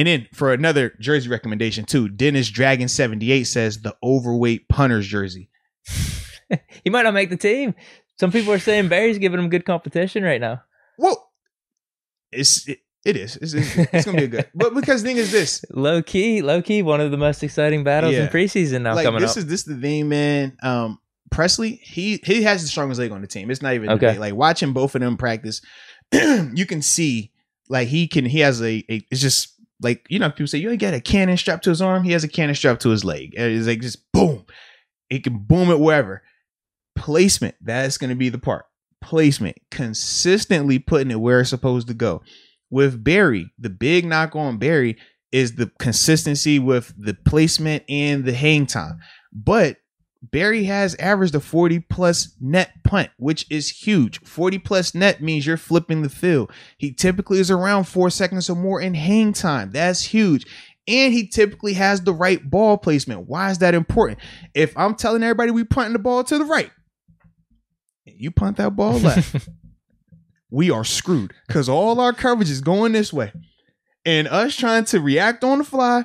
And then for another jersey recommendation too, Dennis Dragon seventy eight says the overweight punter's jersey. he might not make the team. Some people are saying Barry's giving him good competition right now. Well, it's it, it is. It's, it's, it's, going to be a good. but because the thing is this low key, low key, one of the most exciting battles yeah. in preseason now like, coming this up. This is this is the thing, man. Um, Presley, he he has the strongest leg on the team. It's not even okay. Like watching both of them practice, you can see like he can he has a, a it's just like you know people say you ain't got a cannon strapped to his arm he has a cannon strapped to his leg it's like just boom it can boom it wherever placement that's going to be the part placement consistently putting it where it's supposed to go with barry the big knock on barry is the consistency with the placement and the hang time but Barry has averaged a 40 plus net punt, which is huge. 40 plus net means you're flipping the field. He typically is around four seconds or more in hang time. That's huge. And he typically has the right ball placement. Why is that important? If I'm telling everybody we punting the ball to the right, you punt that ball left, we are screwed because all our coverage is going this way. And us trying to react on the fly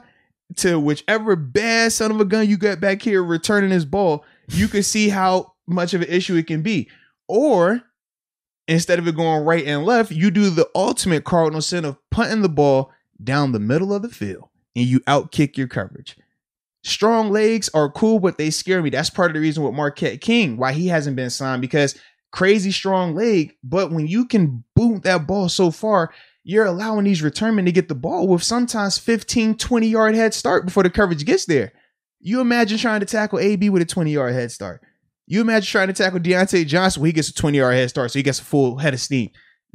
to whichever bad son of a gun you got back here returning his ball, you can see how much of an issue it can be. Or instead of it going right and left, you do the ultimate cardinal sin of punting the ball down the middle of the field and you outkick your coverage. Strong legs are cool, but they scare me. That's part of the reason with Marquette King why he hasn't been signed because crazy strong leg, but when you can boot that ball so far, you're allowing these return to get the ball with sometimes 15, 20 yard head start before the coverage gets there. You imagine trying to tackle AB with a 20 yard head start. You imagine trying to tackle Deontay Johnson when he gets a 20 yard head start, so he gets a full head of steam.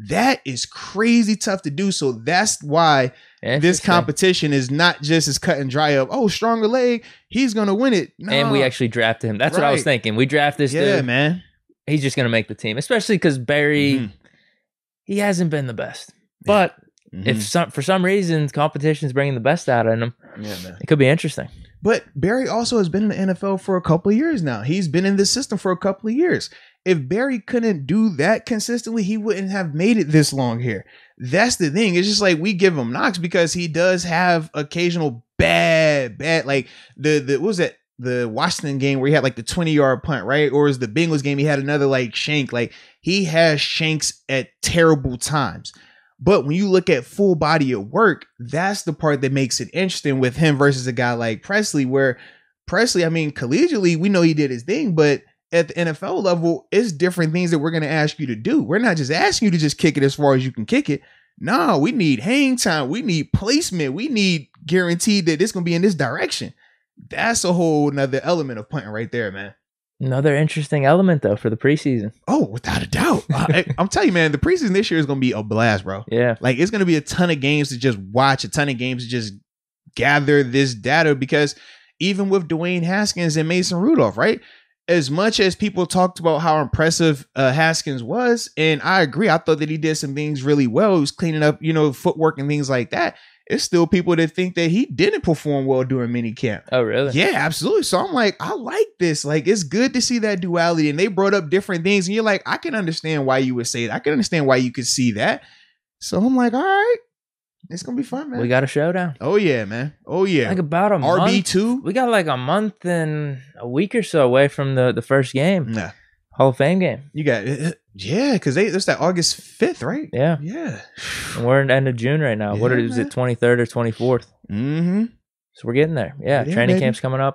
That is crazy tough to do. So that's why this competition is not just as cut and dry of, oh, stronger leg, he's going to win it. No. And we actually drafted him. That's right. what I was thinking. We draft this yeah, dude. man. He's just going to make the team, especially because Barry, mm-hmm. he hasn't been the best. But mm-hmm. if some, for some reason competition is bringing the best out in him, it could be interesting. But Barry also has been in the NFL for a couple of years now. He's been in this system for a couple of years. If Barry couldn't do that consistently, he wouldn't have made it this long here. That's the thing. It's just like we give him knocks because he does have occasional bad, bad like the the what was that the Washington game where he had like the 20 yard punt, right? Or is the Bengals game he had another like shank. Like he has shanks at terrible times. But when you look at full body of work, that's the part that makes it interesting with him versus a guy like Presley, where Presley, I mean, collegially, we know he did his thing, but at the NFL level, it's different things that we're going to ask you to do. We're not just asking you to just kick it as far as you can kick it. No, we need hang time. We need placement. We need guaranteed that it's going to be in this direction. That's a whole nother element of punting right there, man. Another interesting element, though, for the preseason. Oh, without a doubt. Uh, I, am telling you, man, the preseason this year is going to be a blast, bro. Yeah. Like, it's going to be a ton of games to just watch, a ton of games to just gather this data because even with Dwayne Haskins and Mason Rudolph, right? As much as people talked about how impressive uh, Haskins was, and I agree, I thought that he did some things really well. He was cleaning up, you know, footwork and things like that it's still people that think that he didn't perform well during mini camp. Oh, really? Yeah, absolutely. So I'm like, I like this. Like, it's good to see that duality. And they brought up different things. And you're like, I can understand why you would say that. I can understand why you could see that. So I'm like, all right. It's gonna be fun, man. We got a showdown. Oh yeah, man. Oh yeah. Like about a RB two. We got like a month and a week or so away from the the first game. Nah. Hall of Fame game. You got it. Yeah, because they there's that August fifth, right? Yeah, yeah. And we're in the end of June right now. Yeah, what is it, twenty third or twenty fourth? Mm-hmm. So we're getting there. Yeah, yeah training camp's coming up.